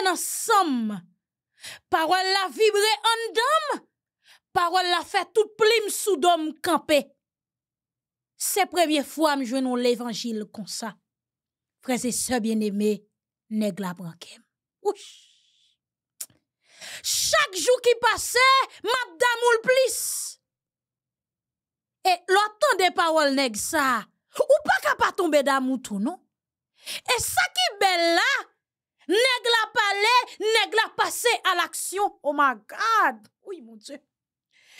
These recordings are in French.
en ensemble. Parole la vibre en dame. Parole la fait tout plime sous d'homme campé. C'est première fois que l'évangile comme ça. Frère, et sœurs bien-aimés, nèg la branquem. Chaque jour qui passait, madame ou le plus. Et l'autre des paroles nèg ça, ou pas capable tomber d'amour tout, non? Et ça qui belle là, Nèg la parlé, nèg la passé à l'action. Oh my God! Oui, mon Dieu.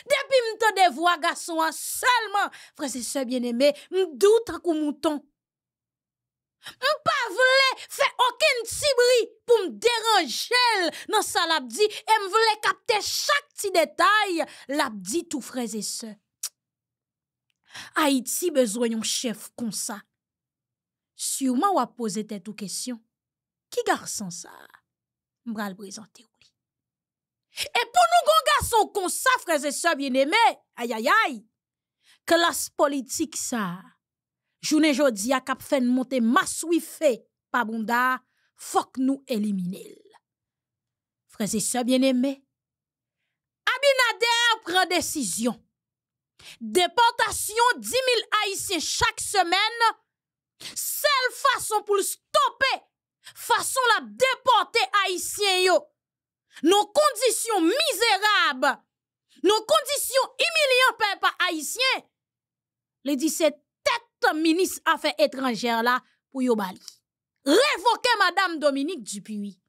Depuis m'te de voix garçon hein, seulement, frères et sœurs bien-aimés, m'doute kou mouton. M'pa vle aucun oken pour pou m'deranjel nan sa labdi et m'vle kapte chaque ti détail labdi frères et sœurs. Haïti besoin yon chef comme ça. Sûrement a posé tête ou question. Qui garçon sa mbral prezante ou li. Et pour nous gon garson kon bien-aimés »« Aïe, aïe, aïe !»« Classe politique, ça !»« Journée, jodi a kap fen monte masoui fait pa bonda, nous nou frères et sœurs bien-aimés »« Abinader décision !»« Déportation, 10 000 haïtiens chaque semaine !»« Seule façon pour le stopper !» façon la déporter haïtien yo. Nos conditions misérables, nos conditions humiliantes peuple haïtien. Les 17 têtes ministre affaires étrangères là pour yo bali. Révoquer madame Dominique Dupuy.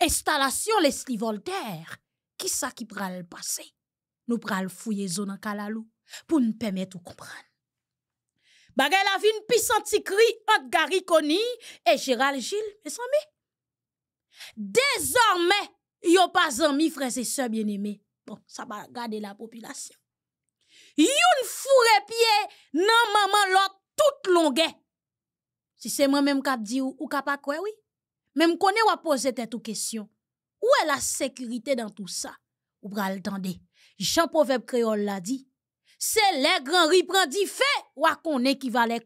Installation Leslie Voltaire. Qui ça qui pral passé, Nous pral fouiller zone en Kalalou pour nous permettre de comprendre. Bagay la vin anti cri entre Gary Koni et Gérald Gilles, mes amis. Désormais, a pas amis, frères et sœurs bien-aimés. Bon, ça va garder la population. Yon foure pied nan maman l'autre toute longue. Si c'est moi-même qui dit ou, ou pas quoi, oui. Même qu'on est poser ou question. Où est la sécurité dans tout ça? Ou pral tende. Jean Proverbe Créole l'a dit, c'est les grand riz fait wa qu'on est qui va les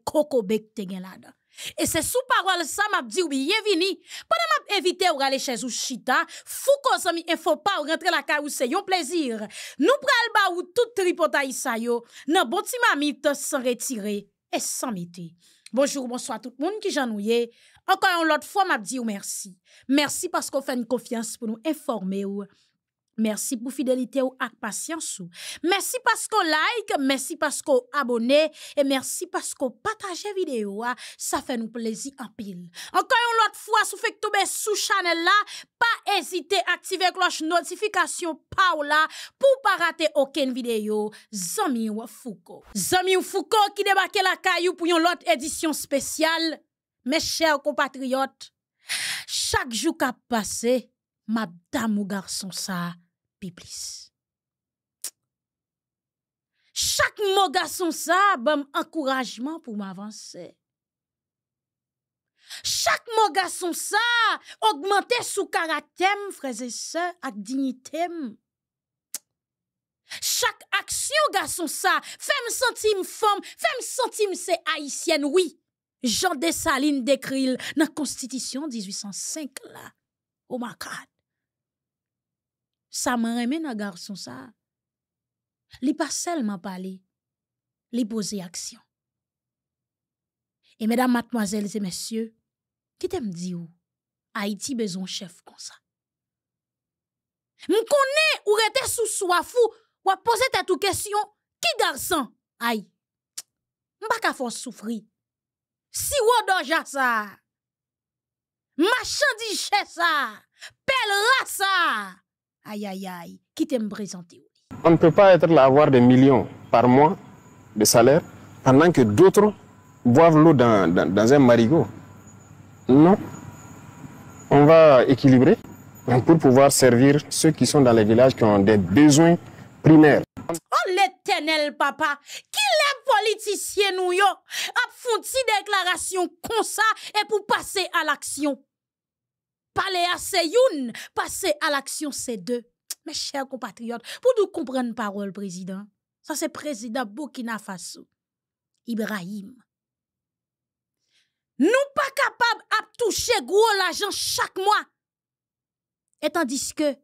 Et c'est sous parole ça m'a dit ou bienvenue. Pendant m'a invité ou aller chez ou chita, fou qu'on s'en ou faut pas rentrer la maison, ou c'est un plaisir. Nous pral ba ou tout tripotaï sa yo, nan bon ti mamite sans retirer et sans mettre. Bonjour, bonsoir tout le monde qui venu. Encore une autre fois m'a dit merci. Merci parce qu'on fait une confiance pour nous informer Merci pour fidélité ou ak patience Merci parce qu'on like, merci parce qu'on abonne et merci parce qu'on partage vidéo. Ah. Ça fait nous plaisir en pile. Encore une autre fois, si vous faites tomber sous channel là, pas hésiter à activer cloche notification pour ne pour pas rater aucune vidéo. Zami ou Foucault. Zami ou Foucault qui débarque la caillou pour une autre édition spéciale. Mes chers compatriotes, chaque jour qui passe, madame ou garçon ça, pi plis. Chak moga son sa, bam ankourajman pou m'avansè. Chak moga son sa, augmentè sou karatem, freze se ak dignitèm. Chak aksyo ga son sa, fem sentim fom, fem sentim se aisyen. Oui, jan de sa lin dekril nan konstitisyon 1805 la. Omakran. Oh ça m'a remis dans garçon ça. Li pas seulement parler, li pose action. Et mesdames, mademoiselles et messieurs, qui t'aime dit ou? Haïti besoin chef comme ça. M'kone ou rete sous soif ou ou poser ta question, qui garçon? Aïe. pas ka faire souffrir. Si ou doja ça. Machin sa! ça. Pèlera ça. Aïe, aïe, aïe, qui t'aime présenter On ne peut pas être là, avoir des millions par mois de salaire pendant que d'autres boivent l'eau dans, un marigot. Non. On va équilibrer pour pouvoir servir ceux qui sont dans les villages qui ont des besoins primaires. Oh l'éternel papa, qui les politiciens nous yo a font déclaration comme ça et pour passer à l'action. Parler à c'est une, passer à l'action c'est deux. Mes chers compatriotes, pour nous comprendre parole président, ça c'est président Burkina Faso, Ibrahim. Nous pas capables de toucher gros l'argent chaque mois. Et tandis que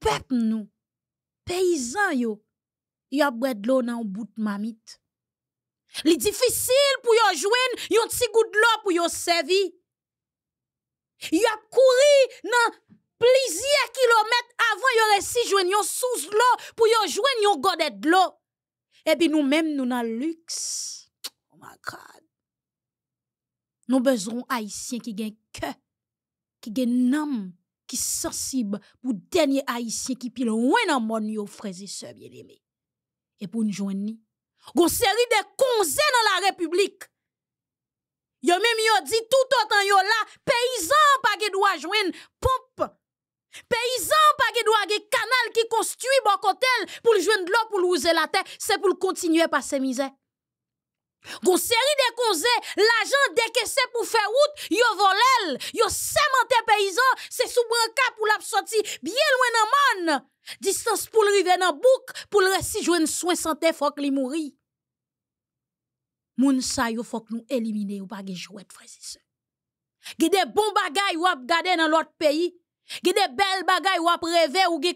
peuple nous, paysans yo, y a de l'eau dans un bout de mamite. est difficile pour yon joindre yon petit goût de pour yon servir. Il a couru dans plusieurs kilomètres avant y aurait si joué yon sous l'eau pour y jouer yon godet de l'eau. Et eh puis nous-mêmes, nous avons luxe. Oh my God. Nous besoin d'haïtiens qui un cœur, qui une âme qui sensible pour dernier haïtien qui pile loin dans mon yon frères et sœurs bien-aimés. Et pour nous joindre, une série de conseils dans la République Yo même yo dit tout autant yo là, paysan pa ge doit joindre pompe. Paysan pa ge doit ge canal qui construit bon hôtel pour joindre l'eau pour user la terre, c'est pour continuer passer misères. Gon série de causes, l'argent c'est pour faire route, yo volel, yo les paysan, c'est sous brancard pour la sortir bien loin dans man. Distance pour le river dans bouc, pour le joindre soin santé faut qu'il mourir moun sa yo fok nou elimine ou bagay jouet de bon bagay ap gade nan lot pays, ge de bel bagay ap reve ou ge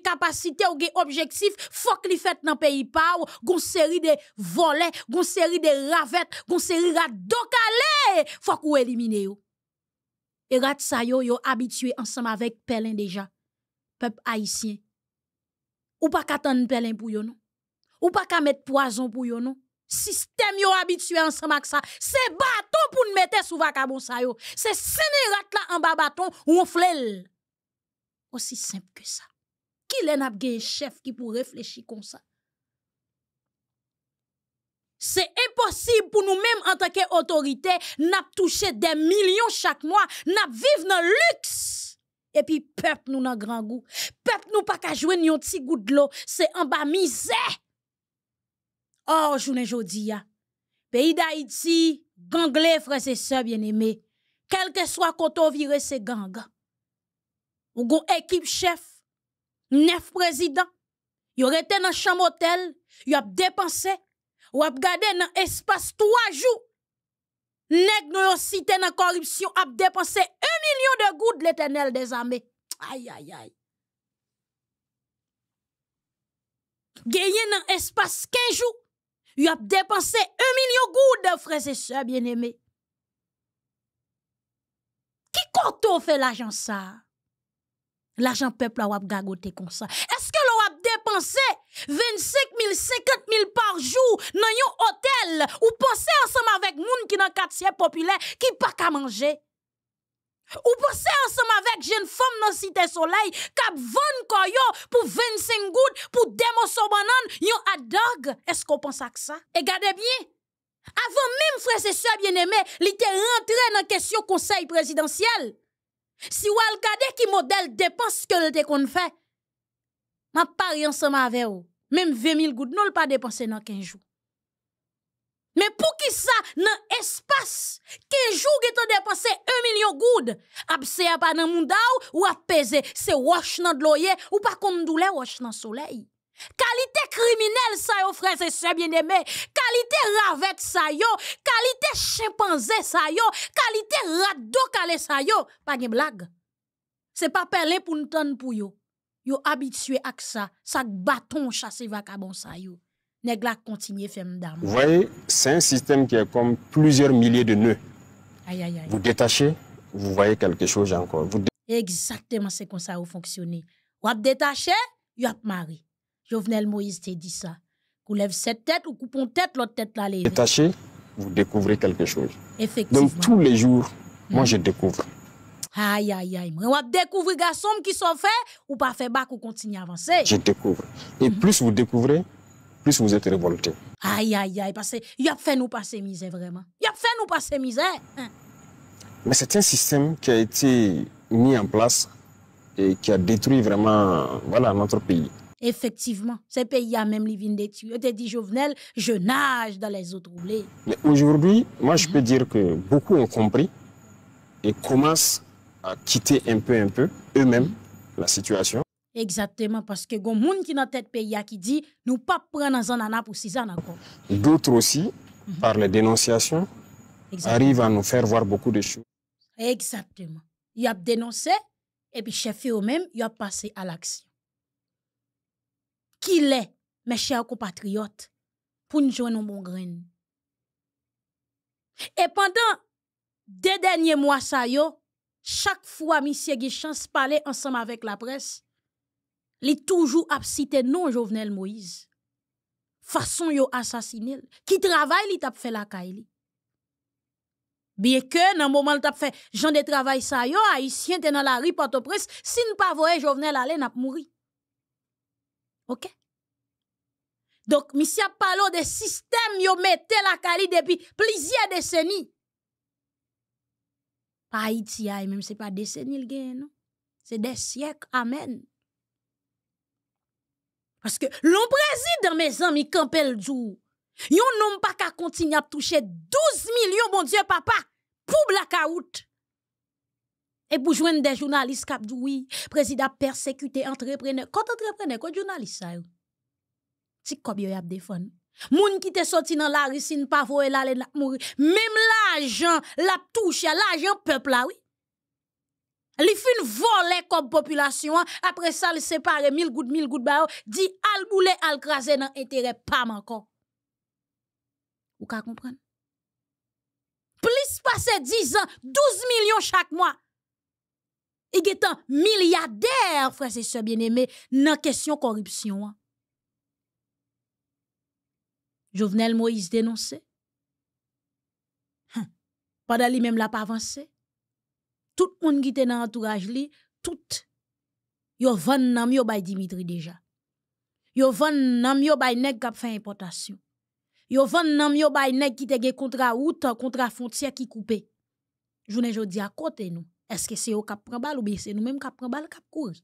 ou ge objectif fok li nan pays pa ou, gon seri de vole, gon seri de ravette gon seri rat dokale, fok ou elimine ou. rat sa yo yo habitué ensemble avec pelin peuple haïtien. Ou pas katan pelin yo ou pas qu'à poison poison yo système yo habitué ensemble avec ça. C'est bâton pour nous mettre sous vacabon ça yo. C'est sénérat là en bas bâton ou on flèle. Aussi simple que ça. Qui l'en a un chef qui pour réfléchir comme ça? C'est impossible pour nous-mêmes en tant qu'autorité, n'a touché des millions chaque mois, n'a vivre dans le luxe. Et puis, peuple nous un grand goût. Peuple nous pas qu'à jouer un petit goût de l'eau. C'est en bas misère. Or, oh, journée jodia. Pays pays d'Haïti, iti, gangle bien se bien Quel soit soit koto viré se on Ou go équipe chef, neuf présidents, yo rete nan chambre hôtel, yo ap dépensé, ou ap gade nan espace 3 jours. Nèg nou yo dans nan corruption, ap dépensé un million de de l'éternel des armées. Ay, ay, ay. gagné dans l'espace 15 jours. Vous avez dépensé un million de frères et sœurs bien-aimés. Qui compte fait l'argent ça? L'argent peuple a gagoté comme ça. Est-ce que l'on a dépensé 25 000, 50 000 par jour dans un hôtel ou penser ensemble avec gens qui dans quartier populaire qui pas qu'à manger? Ou pensez ensemble avec jeune femme dans Cité Soleil, a 20 koyo pour 25 gouttes pour démosso banane, yon a dog. Est-ce qu'on pense à ça? Et gardez bien. Avant même, frère et soeur bien-aimé, était rentré dans question conseil présidentiel. Si vous regardez qui modèle dépense que vous qu'on fait, parle pari ensemble avec vous. Même 20 000 gouttes, non pas dépenser dans 15 jours. Mais qui ça, ça nan espas, kenjou ge tan dépensé 1 million goud, goudes se à anan moun ou, ou ap peze se wosh nan loyer ou pa kondoule wosh nan soleil Kalite criminelle, sa yo c'est se aimé. Qualité ravette, sa yo, Qualité chimpanzé, sa yo, Qualité raddo kale sa yo, Pas gen blague. C'est pas perlé pou nous pou yo, yo ça ak sa, sak baton à vakabon sa yo continuer Vous voyez, c'est un système qui est comme plusieurs milliers de nœuds. Aïe, aïe, aïe. Vous détachez, vous voyez quelque chose encore. Vous Exactement, c'est comme ça vous fonctionnez. Vous détachez, vous avez marié. Jovenel Moïse te dit ça. Vous lève cette tête ou coupons tête, l'autre tête là. Détaché, vous découvrez quelque chose. Effectivement. Donc tous les jours, moi hmm. je découvre. Aïe, aïe, aïe. Vous découvrez garçons qui sont faits ou pas fait bac ou continuer à avancer. Je découvre. Et hmm. plus vous découvrez, plus vous êtes révolté. Aïe, aïe, aïe, parce qu'il a fait nous passer misère vraiment. Il a fait nous passer misère. Hein. Mais c'est un système qui a été mis en place et qui a détruit vraiment voilà, notre pays. Effectivement, ce pays a même les vignes détruits. Tu dit, Jovenel, je nage dans les eaux troublées. Mais aujourd'hui, moi, je mhm. peux dire que beaucoup ont compris et commencent à quitter un peu, un peu, eux-mêmes, la situation. Exactement, parce que les gens qui dans tête pays qui dit nous pas prendre un un pour six ans encore. D'autres aussi, mhm. par les dénonciations, arrivent à nous faire voir beaucoup de choses. Exactement. Ils ont dénoncé et puis chef eux-mêmes, il a passé à l'action. Qui est, mes chers compatriotes, pour nous joindre mon grain. Et pendant des derniers mois, ça yo, chaque fois, monsieur Guichance parlait ensemble avec la presse, li toujours ap non Jovenel Moïse. Façon yo assassiner. qui travaille, li tap fait la kaili. Bien que nan moment tap fait gens de travail ça yo haïtien te dans la rue Port-au-Prince, s'il ne pas voye Jovenel aller pas mouri. OK? Donc monsieur a parlé de système yo mette la kaili depuis plusieurs décennies. Pas Haïti, même c'est pas décennie le non? C'est des siècles. Amen. Parce que lon président, mes amis mi kampel Il Yon a pas qu'à continuer à toucher 12 millions, mon dieu papa, pour pour Et pour pour des journalistes qui ont oui, Président persécuté, entrepreneur. Quand entrepreneur, quand journaliste, ça yo? Tik kob yo yap defon. Moun qui te sorti dans la risine pas la le la voilà, Même l'argent, la touche, l'argent, peuple là, oui. Li fin volé comme population, hein. après ça, ils séparé mille gouttes, mille gouttes, bah, oh. dit al boule, al craser dans intérêt pas encore. Ou comprenez comprendre? Plus passer 10 ans, 12 millions chaque mois. Il est un milliardaire, frères et sœurs bien-aimés, dans question corruption. Hein. Jovenel Moïse dénoncé. Hein. Pendant lui-même, l'a pas avancé tout le monde qui était dans l'entourage, li, tout, yo vann nam yo bay Dimitri déjà. Yo vann nam yo bay nek kap fin importation. Yo vann nam yo bay nek qui te gen contrat route, la frontière qui coupé. Joune jodi à côté nous. Est-ce que c'est au cap prend balle ou bien c'est nous même cap prend balle cap courir?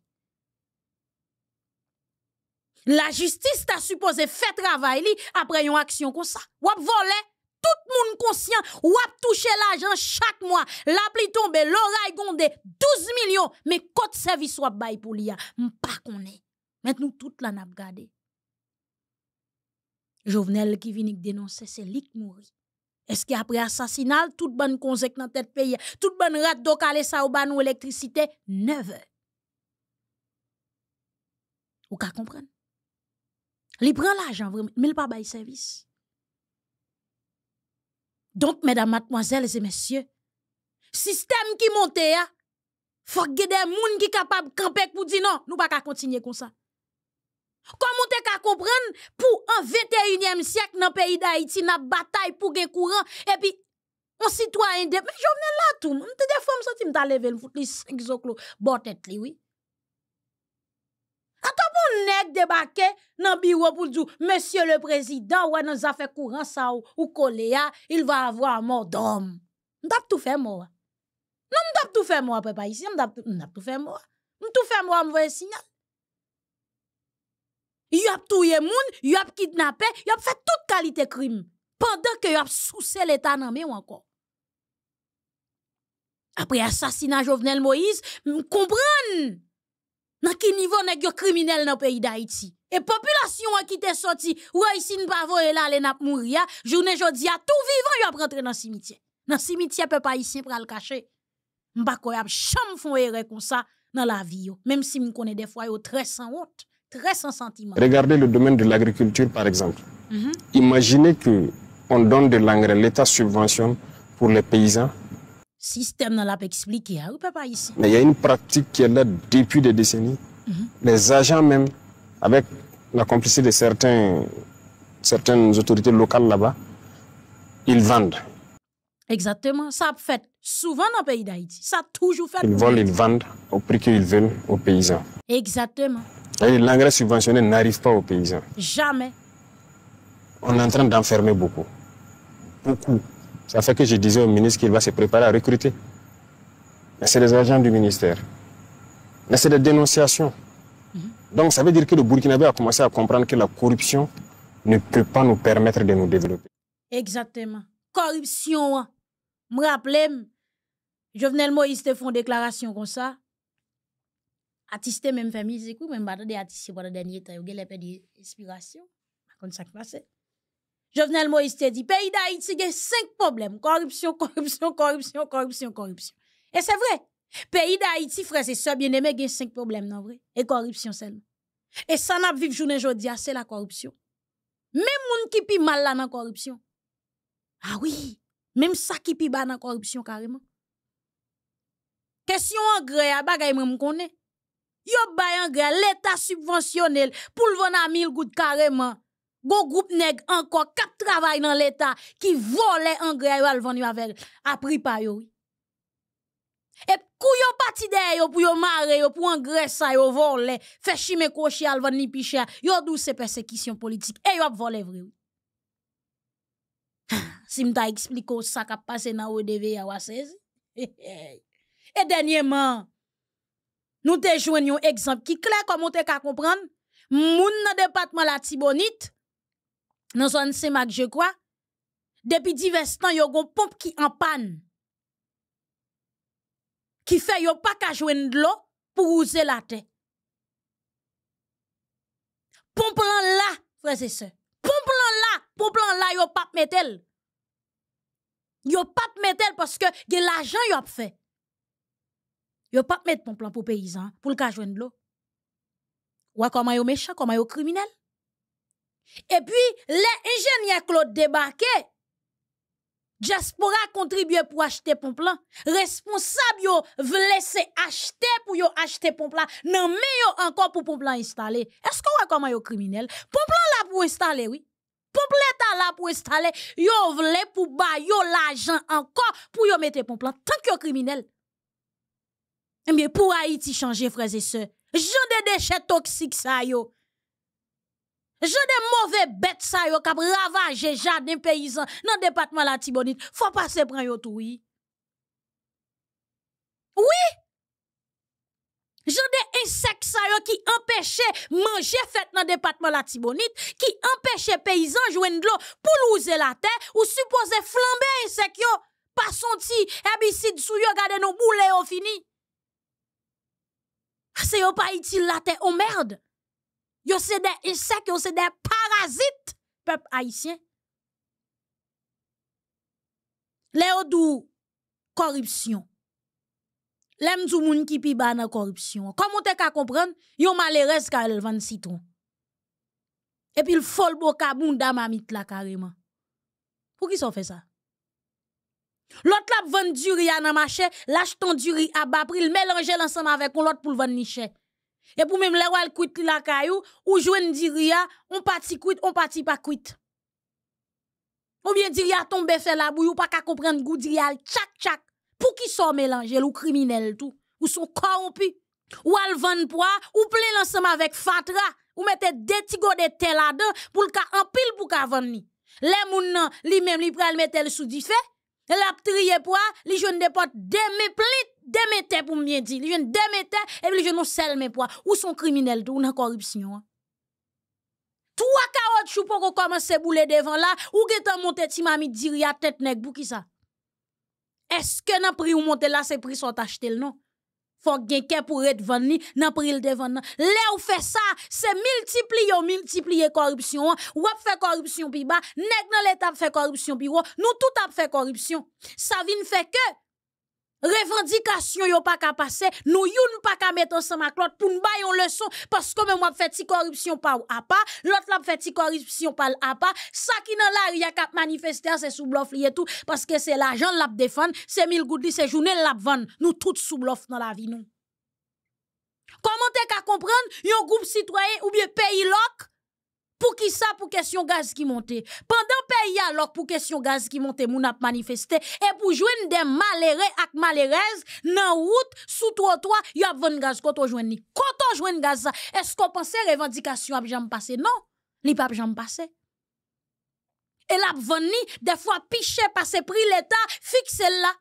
La justice t'a supposé faire travail li après une action comme ça. Wap voler tout le monde conscient, ou toucher touché l'argent chaque mois, L'appli tombe, l'oreille gonde, 12 millions, mais code service ou bay pour l'IA, sais pas. Maintenant, tout la nap regardé Jovenel qui vinik dénoncer, c'est lik mouri. Est-ce qu'après assassinat, tout bonne conseil dans tête pays, tout bon rat dokale ça ou ban ou électricité, 9 heures. Ou ka comprendre? prennent prend l'argent vraiment, mais il pas bay service. Donc, mesdames, mademoiselles et messieurs, système qui monte, il faut que des gens qui capables de camper pour dire non, nous ne pouvons pas continuer comme ça. Comment comprendre pour un 21e siècle dans le pays d'Haïti, la bataille pour un courant, et puis on citoyen de... Mais je venais là tout, des fois je me sentais le oui. Quand on bon nèg débarqué dans bureau pour monsieur le président ou nous a fait courant ça ou, coléa, ah, il va avoir un mort d'homme. doit tout faire moi. Non doit tout faire moi papa ici, m'tap tout faire moi. tout faire moi un signal. Il y a moun, il y a kidnappé, il y a fait toute qualité crime pendant que y a soucé l'état nan ou encore. Après assassinat Jovenel Moïse, comprends quel quel niveau neg criminels dans le pays d'Haïti. qui population sortie, ki ici, nous avons yisi n'bavo e la les nap mouri ya, hein? jounen jodi a tout vivant yo ap rentre nan simitye. Nan ne pe pas pral kache. Mba koy ap chanm fon ere comme ça dans la vie. Même si m des des yo très sans honte, très sans sentiment. Regardez le domaine de l'agriculture par exemple. Mhm. Imaginez que on donne de l'engrais, l'État subventionne pour les paysans, système dans hein, Mais il y a une pratique qui est là depuis des décennies. Mm-hmm. Les agents même, avec la complicité de certains, certaines autorités locales là-bas, ils vendent. Exactement, ça fait souvent dans le pays d'Haïti. Ça a toujours fait. Ils volent, ils vendent au prix qu'ils veulent aux paysans. Exactement. L'engrais subventionné n'arrive pas aux paysans. Jamais. On est en train d'enfermer beaucoup. Beaucoup. Ça fait que je disais au ministre qu'il va se préparer à recruter. Mais c'est des agents du ministère. Mais c'est des dénonciations. Mhm. Donc ça veut dire que le Faso a commencé à comprendre que la corruption ne peut pas nous permettre de nous développer. Exactement. Corruption. Je hein. me rappelle, Jovenel Moïse te font déclaration comme ça. Artiste même famille, musique, même pas pendant dernier temps, il a perdu inspiration. Comme ça qui passe. Jovenel Moïse te dit, pays d'Haïti, il y a cinq problèmes. Corruption, corruption, corruption, corruption, corruption. Et c'est vrai. Pays d'Haïti, frère, c'est ça, bien aimé, il y a cinq problèmes, non vrai? Et corruption seulement. Et ça, n'a pas jour journée aujourd'hui, ah, c'est la corruption. Même les gens qui pi mal là dans la corruption. Ah oui. Même ça qui pi bas dans la corruption, carrément. Question en gré, à y a des Yo qui en gré, l'État subventionnel, pour le vendre à mille gouttes carrément. Gon groupe nèg encore quatre travail dans l'état qui volait engrais yo al vendu avec a pris pa yo. Et yo parti de yo pour yo mare yo pour engrais ça yo chier fait chimé kochi al vendu piché, yo ces persécutions politiques et yo volé vrai. Si m'ta expliqué ça qui passé dans ODV à 16. Et dernièrement, nous te joignons exemple qui clair comme on te ka comprendre. Moun nan département la Tibonite, dans zone saint je crois. Depuis divers temps, il y a une pompe qui en panne. Qui fait a pas qu'à joindre de l'eau pour user la terre. Pompe là, frères et sœurs. Pompe là, pompe il y a pas mettre Y a pas mettre métal parce que yon l'argent yon fait. a pas mettre pompe pour paysans, pour qu'à de l'eau. Ou comment yon méchant, comment des criminels. Et puis, les ingénieurs Claude débarqué, diaspora contribué pour acheter pompe là. Responsable vous laisser acheter pour yo acheter pompe là. Non mais encore pour pompe là installer. Est-ce qu'on comment yo criminel? Pompe là pour installer oui. Pompe là pour installer. Yo vle pour ba l'argent encore pour yo mettre pompe là tant que yo criminel. Eh bien pour Haïti changer frères et sœurs. Jean des déchets toxiques ça yo. J'ai des mauvais bêtes ça yo ravagé ravager jardin paysan dans département la Tibonite. Faut se prendre tout oui. Oui. Je des insectes ça yo qui empêchaient, manger fête dans département la Tibonite, qui empêché paysan joindre de l'eau pour louer la terre ou supposé flamber insectes yo pas senti herbicide sou yo garder nos boulets au fini. Ah, c'est yo pas utile la terre, oh merde. Yo c'est des insectes, yo c'est des parasites, peuple haïtien. dou corruption. Lem du moun ki pi ba nan corruption. Comment te ka comprendre? Yon malheureux ka el vendre citron. Et puis le fol boka bunda mamit la carrément. Pour qui ça fait ça? L'autre la vend du riz à nan marché, l'achète du riz à bas prix, le mélanger l'ensemble avec l'autre pour le vendre E pou mèm lè wè kouit lè lakayou, ou jwen di ria, on pati kouit, on pati pa kouit. Ou mèm di ria tombe fè la bouyou, pa ka komprende gou di rial, tchak tchak, pou ki so mèlange lè ou kriminelle tou, ou sou korompi. Ou al vèn po a, ou plè lansèm avèk fatra, ou mètè deti go de tel adè, pou lka anpil pou ka vèn ni. Lè moun nan, li mèm li pral mètè lè sou di fè, lè ap triye po a, li jwen depote demè plit. démettait pour bien dire. Il deux et puis je nous sel mes poids. Où sont criminels tout, ou dans corruption. Hein? Trois caoutchouc pour qu'on commence à bouler devant là, ou que t'en monte ti mami diri à tête nèg pour qui ça? Est-ce que na prix ou monte là, c'est prix sont acheté le non? Faut quelqu'un pour être vanni, na prix le devant là. où on fait ça, c'est multiplier ou multiplier corruption. Hein. Ou fait corruption puis bas, nèg dans l'état fait corruption puis nous tout a fait corruption. Ça vient fait que revendication yon pas ka passer, nous yon pas qu'à mettre ensemble la l'autre pour nous bailler une leçon parce que même moi fait ti corruption pas à pas, l'autre l'a fè ti corruption pas l'apa. pas, ça qui dans la il y a qu'à manifester c'est sous bluff et tout parce que c'est l'argent l'a défendre, c'est mille goudli c'est journée l'a vendre, nous tous sous bluff dans la vie nous. Comment t'es ka comprendre yon groupe citoyen ou bien pays lok? Pour qui ça pour question gaz qui monte? Pendant pays alors pour question gaz qui monte, moun a manifesté et pour joindre des malheureux ak dans nan route sous trottoir, y a de gaz koto jouen ni. Koto jouen gaz Est-ce qu'on pense revendication ap jam passé? Non, li pa jam passé. Et la vendre des fois piché passé prix l'état fixe là.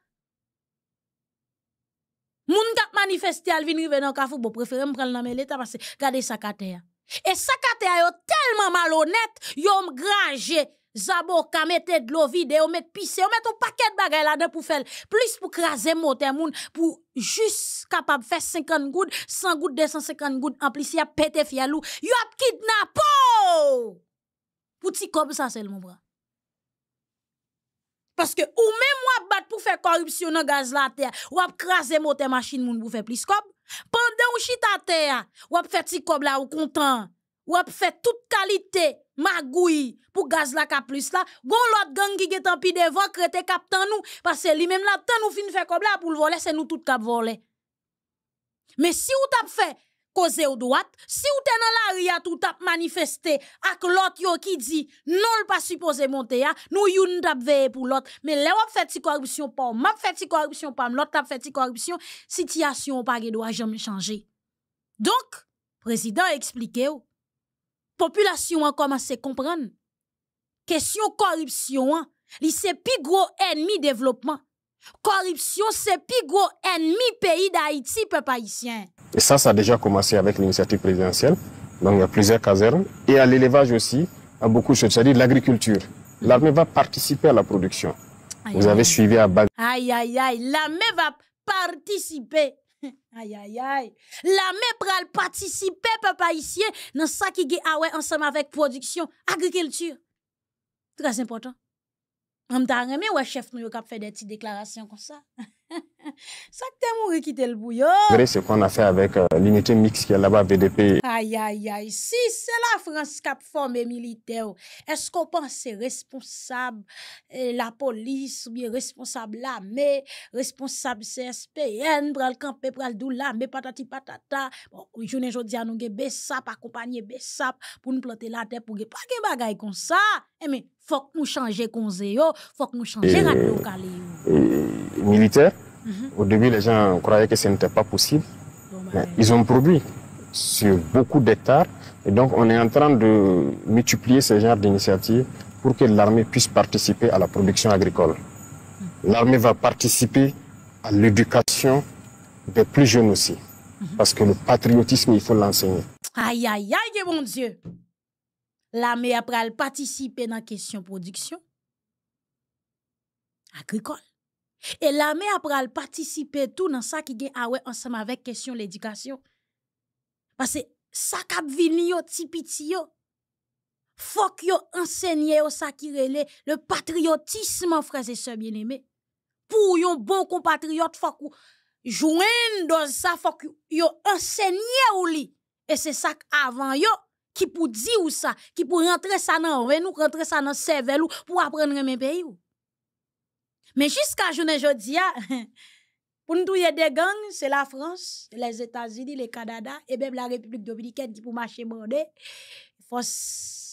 Moun kap manifesté al vin rive nan kafou bon préférer me prendre l'état parce que regardez ça kater. Et tellement malhonnête, yo tellement malhonnête, yo graje zaboka, de l'eau vide, yo mette pisse, yo mette ou paket bagay la de pour faire plus pou craser moté moun, pou juste kapab faire 50 goud, 100 goud, 250 goud, amplis yap pete fialou, yo a kidnappé Pou ti ça sa sel moun parce que ou même moi bat pou faire corruption dans gaz la ter, ou craser moté machine moun pour faire plus kob, pendant ou chita terre, ou ap fait ti kob la ou content. Ou ap fait toute qualité magouille pour gaz la ka plus la, Gon l'autre gang qui est en pi devant crete captant nous parce que lui même la tan nous fin fait kob la pour le voler, c'est nous tout cap voler. Mais si ou tap fait cause ou droite. Si ou t'es dans la ria tout tap manifesté ak l'autre yo qui dit non le pas supposé monter ya, nous youn tap veye pour l'autre. Mais là on fait corruption pas, m'a fait corruption pas, l'autre tap fait corruption, situation pas ge doit jamais changer. Donc, président expliqué population a commencé à comprendre. Question corruption, hein. li c'est plus gros ennemi développement. Corruption, c'est plus gros ennemi pays d'Haïti, peuple haïtien. Et ça, ça a déjà commencé avec l'initiative présidentielle. Donc, il y a plusieurs casernes. Et à l'élevage aussi, à beaucoup de choses, c'est-à-dire l'agriculture. L'armée va participer à la production. Vous avez suivi à Bag. Aïe, aïe, aïe. L'armée va participer. Aïe, aïe, aïe. L'armée va participer, peuple haïtien, dans ça qui est ah ensemble avec production, agriculture. Très important. On t'a remis ouais, chef nous on a fait des petites déclarations comme ça. Sakte mou rekite l bouyo Vre se kon a fe avèk Linite miks ki alaba vdp Ayayay Si se la franskap fòm e milite Esko pan se responsab euh, La polis Mye responsab lame Responsab cspn Pral kampe pral dou lame Patati patata Mwen bon, kou jounen jodia nou ge besap Akopanye besap Poun plote la tep Poun ge pake bagay kon sa Fok mou chanje konze yo Fok mou chanje Milite Au début, les gens croyaient que ce n'était pas possible. Bah, ils ont produit sur beaucoup d'hectares. Et donc, on est en train de multiplier ce genre d'initiatives pour que l'armée puisse participer à la production agricole. L'armée va participer à l'éducation des plus jeunes aussi. Mhm. Parce que le patriotisme, il faut l'enseigner. Aïe, aïe, aïe, mon Dieu! L'armée après participer dans la question production agricole. Et et lame a pral participé tout dans sa qui gen ah awe avec question l'éducation. Parce que sa kap vini yo piti yo. Fok yo enseigner yo sa ki rele le patriotisme et sœurs bien aimés pour yon bon compatriote fok ou jouen do sa fok yo enseigner ou li. Et c'est ça avant yo ki pou di ou ça ki pou rentre ça nan renou nous rentre ça nan le ou, pou apprendre remen peyi mais jusqu'à journée ah, aujourd'hui, pour nous douiller des gangs, c'est la France, les États-Unis, le Canada, et même la République dominicaine qui pour marcher demander, force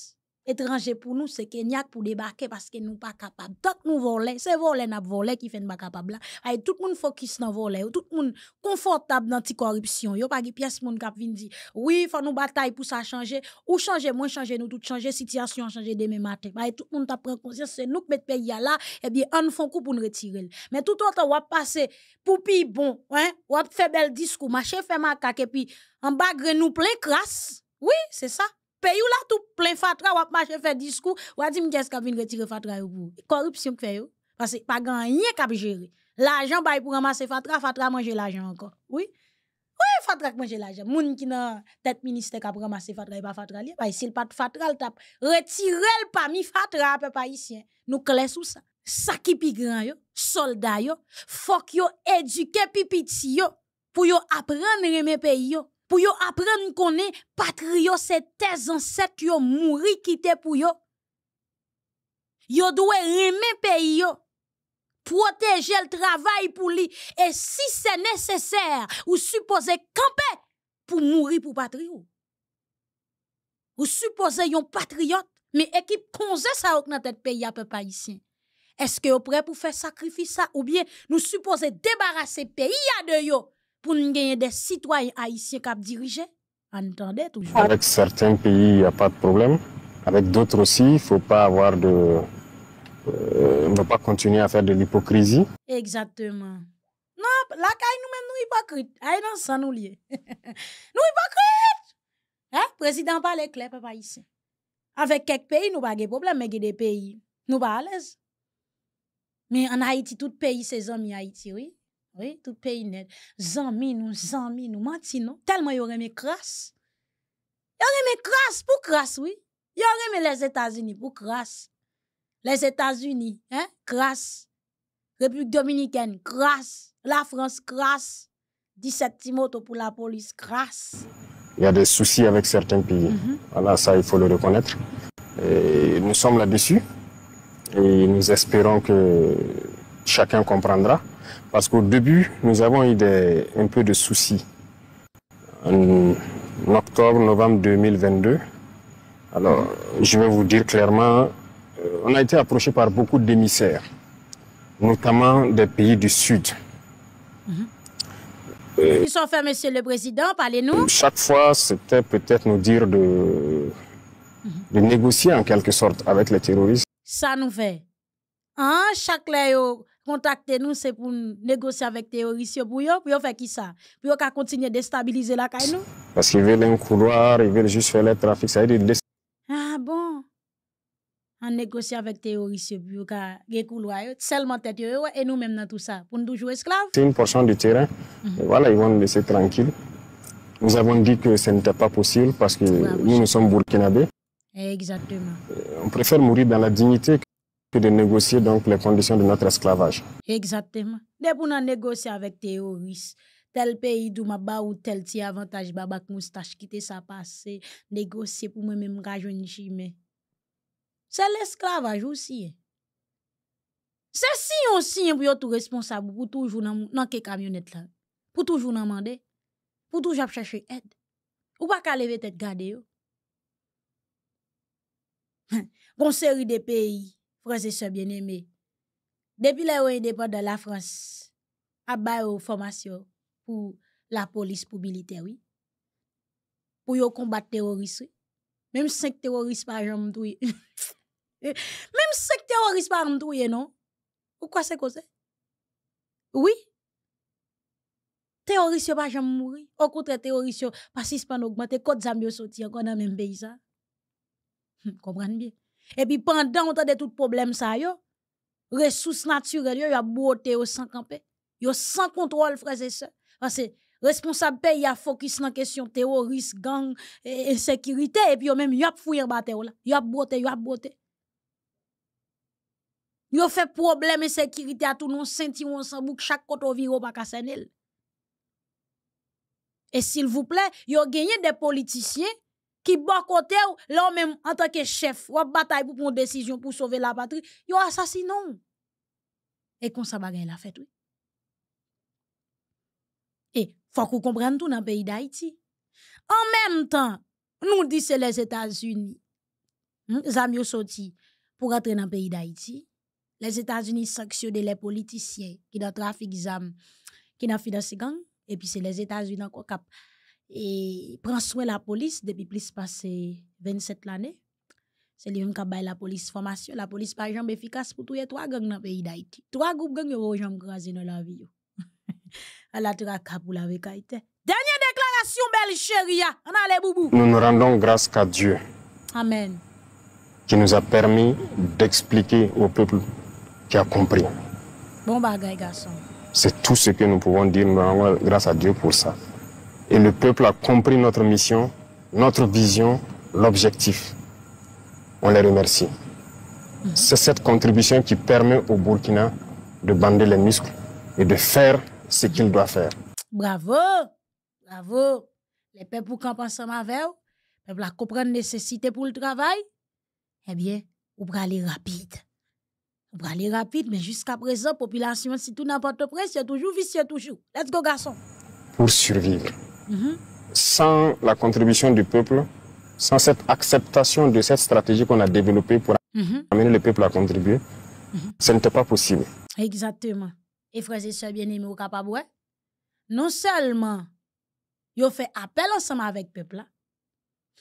étranger pour nous, c'est Kenyak pour débarquer parce que nous pas capables. Tant nous voler, c'est voler n'a voler qui fait pas capable là. et tout le monde focus dans voler, tout le monde confortable dans la corruption. Yo pas de pièce monde qui vient dire oui, faut nous bataille pour ça changer ou changer, moins changer, nous tout changer, situation changer demain matin. tout le monde t'a pris conscience, c'est nous qui le pays là, et eh bien on fait coup pour nous retirer. Mais tout autant on va passer pour bon, hein, on va faire bel discours, marcher faire macaque et puis en bas, nous plein crasse. Oui, c'est ça pays où là tout plein fatra ou ap marcher faire discours ou a dit qu'est-ce qu'a retirer fatra yo pour corruption fait yo parce que pas rien cap gérer l'argent bail pour ramasser fatra fatra manger l'argent encore oui oui fatra manger l'argent moun qui nan tête ministère cap ramasser fatra et pas fatra li parce bah, s'il pas fatra le tap retirer le parmi fatra peuple haïtien nous clé sous ça ça qui pi grand yo soldat yo faut yo éduquer pipiti yo pour yo apprendre aimer pays yo pour yo apprendre qu'on est patriote c'est tes ancêtres yo mouri quitté pour yo yo doit aimer pays yo protéger le travail pour lui et si c'est nécessaire ou supposé camper pour mourir pour patrie ou supposé yon patriote mais équipe konze ça dans tête pays à près ici. est-ce que vous prêt pour faire sacrifice ça ou bien nous supposé débarrasser pays à de yo pour nous gagner des citoyens haïtiens qui dirigent toujours. Avec certains pays, il n'y a pas de problème. Avec d'autres aussi, il ne faut pas avoir de. Euh, ne pas continuer à faire de l'hypocrisie. Exactement. Non, la caille nous-mêmes, nous hypocrites. Aïe, non, ça nous lié. nous hypocrites! Hein? Président parle clair, papa, ici. Avec quelques pays, nous pas de problème, mais des pays. Nous pas à l'aise. Mais en Haïti, tout pays, c'est hommes Haïti, oui oui, tout pays net, zami nous, zami nous, menti non, tellement y aurait mes crasses. Y aurait mes crasses pour crasse, oui. Y aurait mes les États-Unis pour crasse. Les États-Unis, hein, crasse. République dominicaine, crasse. La France, crasse. 17 timoto pour la police, crasse. Il y a des soucis avec certains pays. Mhm. Voilà, Alors ça, il faut le reconnaître. Et nous sommes là-dessus et nous espérons que chacun comprendra. Parce qu'au début, nous avons eu des, un peu de soucis. En octobre, novembre 2022, alors je vais vous dire clairement, euh, on a été approché par beaucoup d'émissaires, notamment des pays du Sud. Ils euh, sont faits, Monsieur le Président, parlez-nous. Euh, chaque fois, c'était peut-être nous dire de, de négocier en quelque sorte avec les terroristes. Ça nous fait. Hein? Chaque Contactez-nous, c'est pour négocier avec teorisyon pour yo, Pour qui ça ça, ça Pou yo continuer à la caille Parce qu'ils veut un couloir, ils veut juste faire le trafic, ça ça des Ah bon? En négocier avec Théoricieux pour yo ka ge seulement tête selman yo et nous tout ça Pour nous toujours esclaves C'est une portion du terrain, mhm. voilà, ils vont nous laisser tranquille. Nous avons dit que ce n'était pas possible parce que nous, nous sommes burkinabés. Exactement. On préfère mourir dans la dignité que de négocier donc les conditions de notre esclavage. Exactement. Dès qu'on a négocié avec terroristes, tel pays d'où ma ba ou tel petit avantage babak moustache quitter sa passé, négocier pour moi même chimé. C'est l'esclavage aussi. C'est si on signe pour tout responsable pour toujours dans dans camionnette là, pour toujours demander, pour toujours chercher aide. Ou pas qu'à lever tête garder Bon série de pays Prese se biene me. Depi la yo yon depo de la Frans, abay yo formasyon pou la polis pou bilitewi. Pou yo kombat terorist. Mem se k terorist pa jom mtouye. Mem se k terorist pa mtouye, non? Ou kwa se kose? Ouwi? Terorist yo pa jom mmouri. Ou koutre terorist yo pa sispan ogmante kote zanm yo soti an konan men beyi sa. Kombran miye? Et puis pendant on de tout problème ça yo, ressources naturelles yo, a beauté au sans camper, yo sans contrôle frères et sœurs. Parce que responsable pays a focus dans question terroriste, gang, insécurité et, puis et puis yo même yo a fouiller bateau là, yo a beauté, yo a beauté. Yo fait problème insécurité à tout nous senti on sans chaque côté viro pas cassanel. Et s'il vous plaît, yo gagné des politiciens qui bon côté là même en tant que chef ou bataille pour prendre décision pour sauver la patrie yo assassinon et qu'on ça bagaille la fête oui et faut qu'on comprenne tout dans le pays d'Haïti en même temps nous dit c'est les États-Unis hmm, zam yo sorti pour rentrer dans le pays d'Haïti les États-Unis sanctionnent les politiciens qui dans trafic zam qui dans financer gang et puis c'est les États-Unis encore cap et prend soin de la police depuis plus de 27 l'année. C'est lui qui a la police formation. La police par exemple efficace pour les trois gangs dans le pays d'Haïti. Trois groupes gangs ont jambes crasé dans la vie. À la traque pour la vie Dernière déclaration, belle chérie. Nous nous rendons grâce à Dieu. Amen. Qui nous a permis d'expliquer au peuple qui a compris. Bon bagage, garçon. C'est tout ce que nous pouvons dire. Nous rendons grâce à Dieu pour ça et le peuple a compris notre mission, notre vision, l'objectif. On les remercie. C'est cette contribution qui permet au Burkina de bander les muscles et de faire ce qu'il doit faire. Bravo, bravo. Les peuples qui pensent à veille, les peuples comprennent la nécessité pour le travail, eh bien, on va aller rapide. On va aller rapide, mais jusqu'à présent, population, si tout n'importe quoi, c'est toujours vicieux, toujours. Let's go, garçon. Pour survivre. Sans la contribution du peuple, sans cette acceptation de cette stratégie qu'on a développée pour mhm. amener le peuple à contribuer, mhm. ce n'était pas possible. Exactement. Et frères et sœurs bien-aimés êtes capable, non seulement ils ont fait appel ensemble avec le peuple,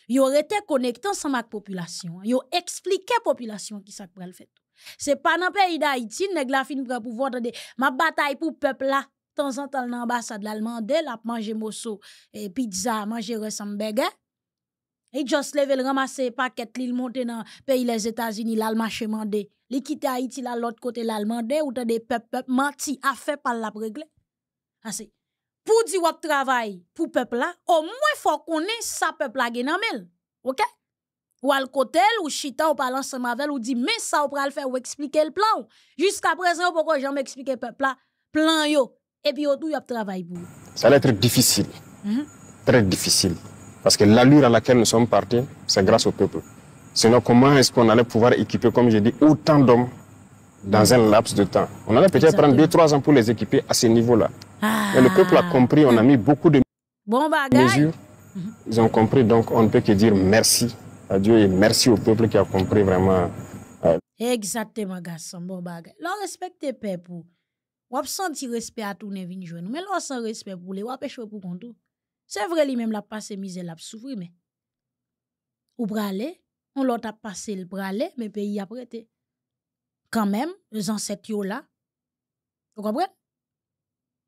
ils ont été connecté ensemble avec la population, ils ont expliqué la population qui ça le fait. C'est pas dans le pays d'Haïti, nèg la fin pour pouvoir ma bataille pour le peuple là temps en temps l'ambassade l'allemande l'a mangé morceau et pizza manger ressemble et juste levé ramasse ramasser paquet l'île monte dans pays les États-Unis l'allemache mandé li quitter Haïti là l'autre côté l'allemande ou t'as des peuples menti a fait par la régler assez ah, pour dire travail pour peuple là au moins faut ait sa peuple là nan OK ou al côté ou chita ou parlant ensemble avec ou dit mais ça on va le faire ou expliquer le plan jusqu'à présent pourquoi j'en m'explique peuple là plan yo et eh pour Ça allait être difficile. Mm-hmm. Très difficile. Parce que l'allure à laquelle nous sommes partis, c'est grâce au peuple. Sinon, comment est-ce qu'on allait pouvoir équiper, comme je dis, autant d'hommes dans un laps de temps On allait peut-être prendre 2-3 ans pour les équiper à ce niveau-là. Et ah. le peuple a compris, on a mis beaucoup de mesures. Mm-hmm. Ils ont compris, donc on ne peut que dire merci à Dieu et merci au peuple qui a compris vraiment. Euh, Exactement, garçon. Bon bagage. L'on respecte le peuples ou a senti respect à tout ne vin mais senti sans respect pour les e ou ap échoué pour kontou. C'est vrai, li même la passe mise la souffri, mais ou mais on l'ont a passé le brale, mais pays a prêté. Quand même, les ancêtres là, vous comprenez?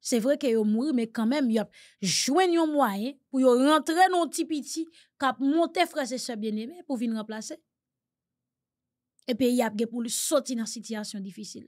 C'est vrai que yon mouri, mais quand même, ont joué un moyen pour rentrer rentrer non petit petit, kap monter, frère soeur bien aimé pour venir remplacer. Et puis il a pour le sortir dans situation difficile.